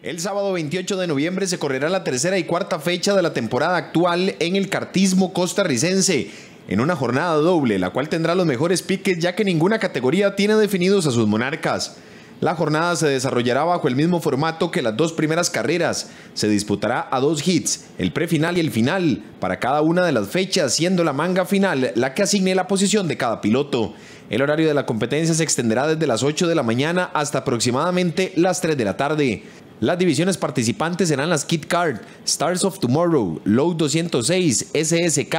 El sábado 28 de noviembre se correrá la tercera y cuarta fecha de la temporada actual en el cartismo costarricense, en una jornada doble, la cual tendrá los mejores piques ya que ninguna categoría tiene definidos a sus monarcas. La jornada se desarrollará bajo el mismo formato que las dos primeras carreras. Se disputará a dos hits, el prefinal y el final, para cada una de las fechas, siendo la manga final la que asigne la posición de cada piloto. El horario de la competencia se extenderá desde las 8 de la mañana hasta aproximadamente las 3 de la tarde. Las divisiones participantes serán las Kit Card, Stars of Tomorrow, Low 206, SSK,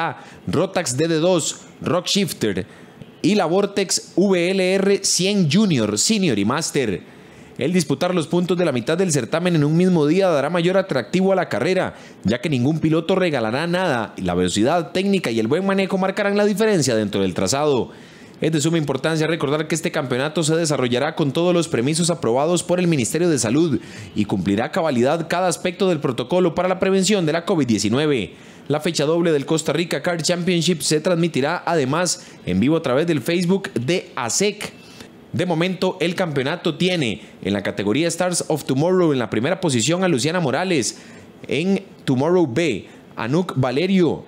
Rotax DD2, Rock Shifter y la Vortex VLR 100 Junior, Senior y Master. El disputar los puntos de la mitad del certamen en un mismo día dará mayor atractivo a la carrera, ya que ningún piloto regalará nada y la velocidad técnica y el buen manejo marcarán la diferencia dentro del trazado. Es de suma importancia recordar que este campeonato se desarrollará con todos los permisos aprobados por el Ministerio de Salud y cumplirá cabalidad cada aspecto del protocolo para la prevención de la COVID-19. La fecha doble del Costa Rica Car Championship se transmitirá además en vivo a través del Facebook de ASEC. De momento, el campeonato tiene en la categoría Stars of Tomorrow en la primera posición a Luciana Morales, en Tomorrow B, Anuk Valerio,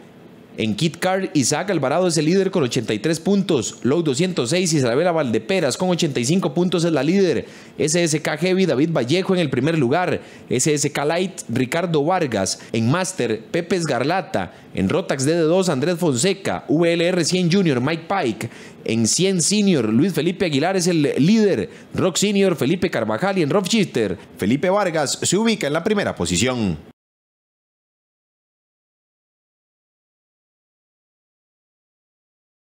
en Kit Car, Isaac Alvarado es el líder con 83 puntos. Low 206, Isabela Valdeperas con 85 puntos es la líder. SSK Heavy, David Vallejo en el primer lugar. SSK Light, Ricardo Vargas. En Master, Pepe Esgarlata. En Rotax DD2, Andrés Fonseca. VLR 100 Junior, Mike Pike. En 100 Senior, Luis Felipe Aguilar es el líder. Rock Senior, Felipe Carvajal y en Rock Chister, Felipe Vargas se ubica en la primera posición.